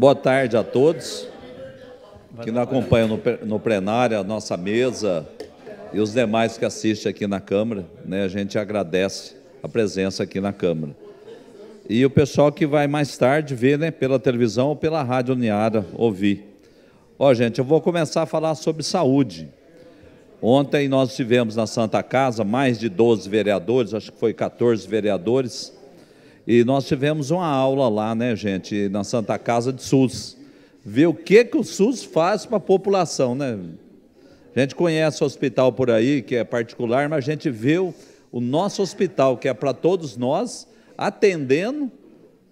Boa tarde a todos que nos acompanham no, plenário, a nossa mesa e os demais que assistem aqui na Câmara. Né? A gente agradece a presença aqui na Câmara. E o pessoal que vai mais tarde ver né, pela televisão ou pela rádio Uniara ouvir. Ó, gente, eu vou começar a falar sobre saúde. Ontem nós tivemos na Santa Casa mais de 12 vereadores, acho que foi 14 vereadores, e nós tivemos uma aula lá, né, gente, na Santa Casa de SUS. Ver o que, que o SUS faz para a população, né? A gente conhece o hospital por aí, que é particular, mas a gente vê o, o nosso hospital, que é para todos nós, atendendo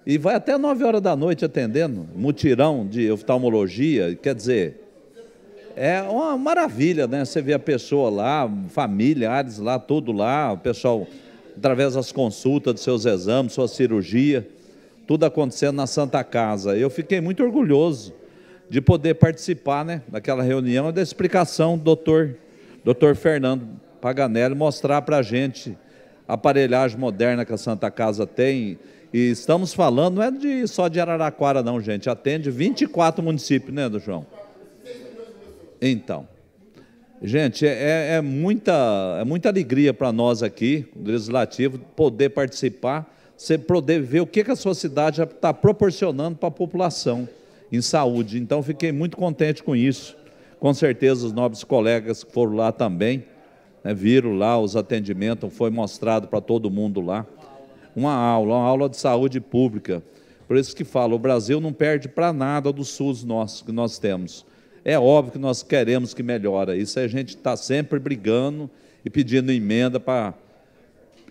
e vai até 9 horas da noite atendendo, mutirão de oftalmologia, quer dizer, é uma maravilha, né? Você vê a pessoa lá, familiares lá, tudo lá, o pessoal através das consultas, dos seus exames, sua cirurgia, tudo acontecendo na Santa Casa. Eu fiquei muito orgulhoso de poder participar né, daquela reunião e da explicação do doutor, doutor Fernando Paganelli, mostrar para a gente a aparelhagem moderna que a Santa Casa tem. E estamos falando, não é de, só de Araraquara, não, gente. Atende 24 municípios, né, do João? Então. Gente, é, é, é, muita, é muita alegria para nós aqui, do Legislativo, poder participar, você poder ver o que, que a sua cidade está proporcionando para a população em saúde. Então, fiquei muito contente com isso. Com certeza, os nobres colegas que foram lá também, né, viram lá os atendimentos, foi mostrado para todo mundo lá. Uma aula, uma aula de saúde pública. Por isso que falo, o Brasil não perde para nada do SUS nosso, que nós temos. É óbvio que nós queremos que melhora. Isso a gente está sempre brigando e pedindo emenda para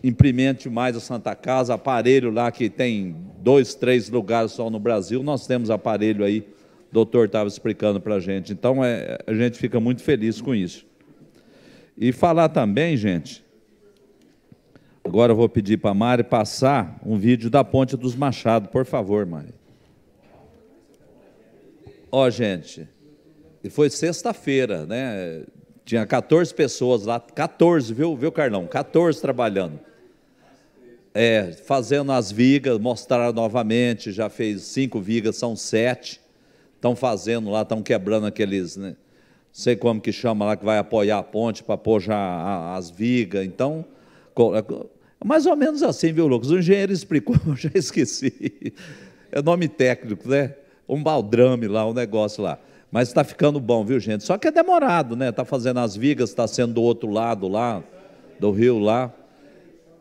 imprimir mais a Santa Casa, aparelho lá que tem dois, três lugares só no Brasil. Nós temos aparelho aí, o doutor estava explicando para a gente. Então é, a gente fica muito feliz com isso. E falar também, gente, Agora eu vou pedir para a Mari passar um vídeo da Ponte dos Machados, por favor, Mari. Ó, gente, foi sexta-feira, né? Tinha 14 pessoas lá, 14, viu, viu, Carlão? 14 trabalhando. É, fazendo as vigas, mostraram novamente, já fez cinco vigas, são sete. Estão fazendo lá, estão quebrando aqueles, né? sei como que chama lá, que vai apoiar a ponte para pôr já as vigas. Então, é, é mais ou menos assim, viu, Lucas? O engenheiro explicou, eu já esqueci. É nome técnico, né? Um baldrame lá, um negócio lá. Mas está ficando bom, viu, gente? Só que é demorado, né? Está fazendo as vigas, está sendo do outro lado lá, do rio lá.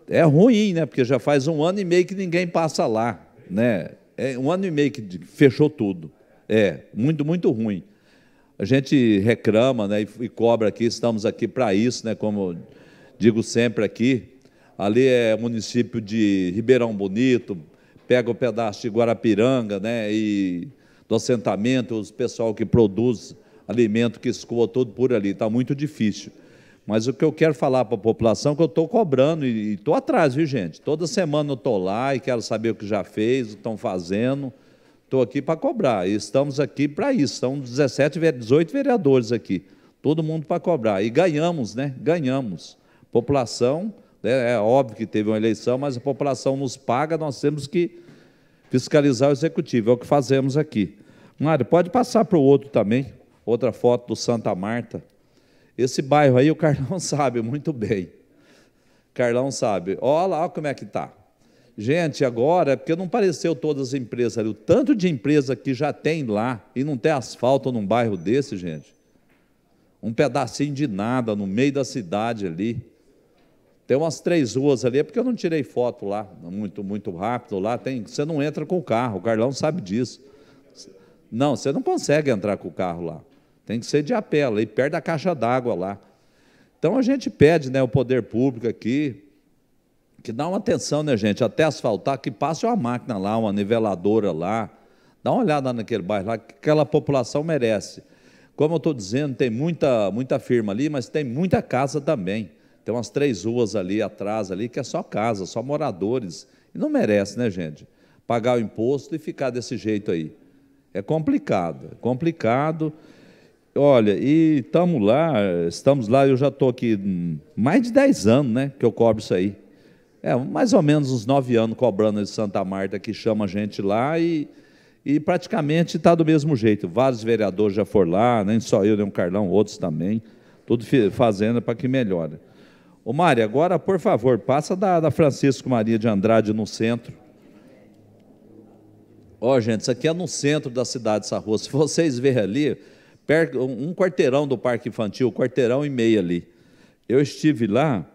É ruim, né? Porque já faz um ano e meio que ninguém passa lá, né? É um ano e meio que fechou tudo. É, muito, muito ruim. A gente reclama né, e, cobra aqui, estamos aqui para isso, né? Como digo sempre aqui, ali é município de Ribeirão Bonito, pega o um pedaço de Guarapiranga, né? E do assentamento, os pessoal que produz alimento, que escoa todo por ali. Está muito difícil. Mas o que eu quero falar para a população é que eu estou cobrando e estou atrás, viu, gente? Toda semana eu estou lá e quero saber o que já fez, o que estão fazendo. Estou aqui para cobrar. E estamos aqui para isso. São 17, 18 vereadores aqui. Todo mundo para cobrar. E ganhamos, né? Ganhamos. População, né? é óbvio que teve uma eleição, mas a população nos paga, nós temos que fiscalizar o executivo. É o que fazemos aqui. Mário, pode passar para o outro também, outra foto do Santa Marta. Esse bairro aí o Carlão sabe muito bem. Carlão sabe. Olha lá como é que está. Gente, agora, é porque não apareceu todas as empresas ali, o tanto de empresa que já tem lá e não tem asfalto num bairro desse, gente. Um pedacinho de nada no meio da cidade ali. Tem umas três ruas ali, é porque eu não tirei foto lá, muito, muito rápido lá. Tem, você não entra com o carro, o Carlão sabe disso. Não, você não consegue entrar com o carro lá. Tem que ser de a pé, perto da caixa d'água lá. Então a gente pede né, o poder público aqui, que dá uma atenção, né, gente? Até asfaltar, que passe uma máquina lá, uma niveladora lá. Dá uma olhada naquele bairro lá, que aquela população merece. Como eu estou dizendo, tem muita, muita firma ali, mas tem muita casa também. Tem umas três ruas ali atrás, ali, que é só casa, só moradores. E não merece, né, gente? Pagar o imposto e ficar desse jeito aí. É complicado, é complicado. Olha, e estamos lá, estamos lá, eu já estou aqui mais de 10 anos, né, que eu cobro isso aí. É, mais ou menos uns 9 anos cobrando de Santa Marta, que chama a gente lá e, e praticamente está do mesmo jeito. Vários vereadores já foram lá, nem só eu, nem o Carlão, outros também, tudo fazendo para que melhore. Ô Mário, agora, por favor, passa da, da Francisco Maria de Andrade no centro. Ó, oh, gente, isso aqui é no centro da cidade, essa rua. Se vocês verem ali, um quarteirão do parque infantil, quarteirão e meio ali. Eu estive lá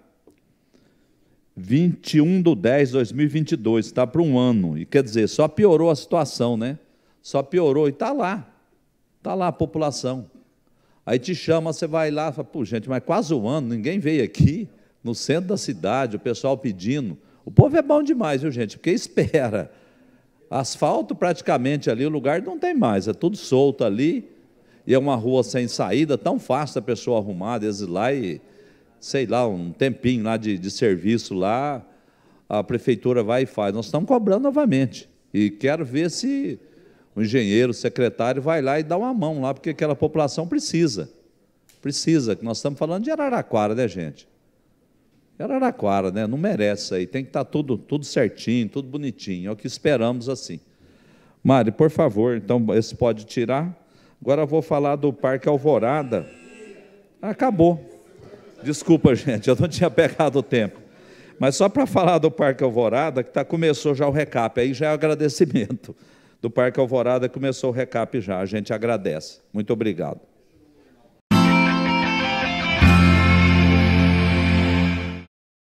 21 de 10 de 2022, está para um ano. E quer dizer, só piorou a situação, né? Só piorou e está lá. Está lá a população. Aí te chama, você vai lá, fala, pô, gente, mas quase um ano, ninguém veio aqui, no centro da cidade, o pessoal pedindo. O povo é bom demais, viu, gente? Porque espera asfalto praticamente ali, o lugar não tem mais, é tudo solto ali, e é uma rua sem saída, tão fácil a pessoa arrumar, desde lá e, sei lá, um tempinho lá de, de serviço lá, a prefeitura vai e faz. Nós estamos cobrando novamente, e quero ver se o engenheiro, o secretário vai lá e dá uma mão lá, porque aquela população precisa, precisa, que nós estamos falando de Araraquara, né, gente? Araraquara, né? Não merece isso aí. Tem que estar tá tudo, tudo certinho, tudo bonitinho. É o que esperamos assim. Mari, por favor, então esse pode tirar. Agora eu vou falar do Parque Alvorada. Acabou. Desculpa, gente, eu não tinha pegado o tempo. Mas só para falar do Parque Alvorada, que tá, começou já o recap, aí já é agradecimento. Do Parque Alvorada começou o recap já, a gente agradece. Muito obrigado.